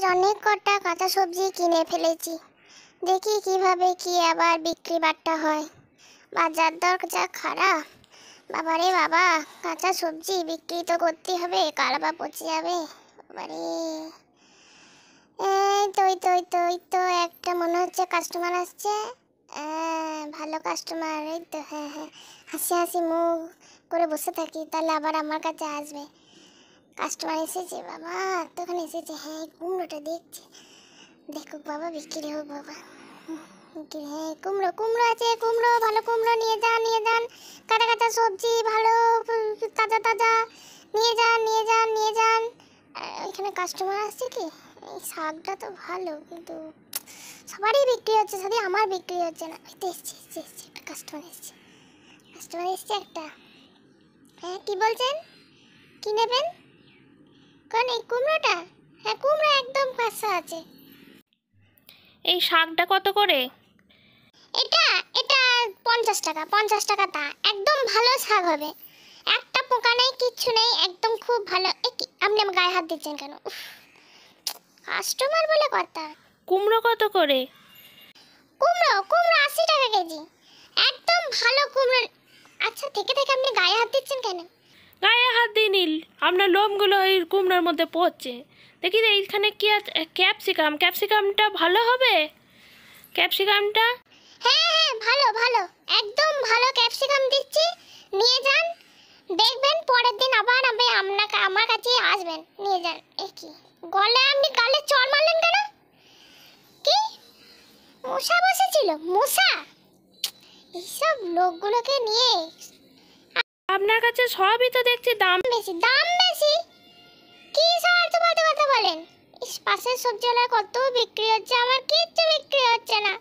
আজ অনেক কটা কাঁচা সবজি কিনে ফেলেছি দেখি কিভাবে কি আবার বিক্রি বাট্টা হয় বাজার দর যা খারাপ বাবারে বাবা কাঁচা সবজি বিক্রি তো করতে হবে কাল বা পচে যাবে বাবারে এই তোই তোই তোই তো তো একটা মনে হচ্ছে কাস্টমার আসছে ভালো কাস্টমার এই তো হ্যাঁ হ্যাঁ হাসি হাসি মুখ করে বসে থাকি তাহলে আবার আমার কাছে আসবে কাস্টমার এসেছে বাবা তখন এসেছে হ্যাঁ কুমড়োটা দেখছে দেখো বাবা বিক্রি হোক বাবা হ্যাঁ কুমড়ো কুমড়ো আছে কুমড়ো ভালো কুমড়ো নিয়ে যান নিয়ে যান কাটা কাটা সবজি ভালো তাজা তাজা নিয়ে যান নিয়ে যান নিয়ে যান এখানে কাস্টমার আসছে কি এই শাকটা তো ভালো কিন্তু সবারই বিক্রি হচ্ছে শুধু আমার বিক্রি হচ্ছে না ওই তো এসছে এসছে এসছে একটা কাস্টমার এসছে কাস্টমার এসছে একটা হ্যাঁ কী বলছেন কী নেবেন কারণ এই কুমড়োটা হ্যাঁ কুমড়ো একদম কাঁচা আছে এই শাকটা কত করে এটা এটা পঞ্চাশ টাকা পঞ্চাশ টাকা তা একদম ভালো শাক হবে একটা পোকা নেই কিচ্ছু নেই একদম খুব ভালো আপনি আমার গায়ে হাত দিচ্ছেন কেন কাস্টমার বলে কথা কুমড়ো কত করে কুমড়ো কুমড়ো আশি টাকা কেজি একদম ভালো কুমড়ো আচ্ছা থেকে থেকে আপনি গায়ে হাত দিচ্ছেন কেন গায়ে হাত দিয়ে নীল আপনার লোমগুলো ওই কুমড়োর মধ্যে পড়ছে দেখি এইখানে কি আছে ক্যাপসিকাম ক্যাপসিকামটা ভালো হবে ক্যাপসিকামটা হ্যাঁ হ্যাঁ ভালো ভালো একদম ভালো ক্যাপসিকাম দিচ্ছি নিয়ে যান দেখবেন পরের দিন আবার আমি আপনাকে আমার কাছে আসবেন নিয়ে যান এ কি গলায় আপনি কালে চর মারলেন কেন কি মশা বসেছিল মশা এইসব লোকগুলোকে নিয়ে আপনার কাছে সবই তো দেখছি দাম বেশি দাম বেশি কি স্যার তো কথা বলেন পাশের সবজিওয়ালায় কত বিক্রি হচ্ছে আমার কিচ্ছু বিক্রি হচ্ছে না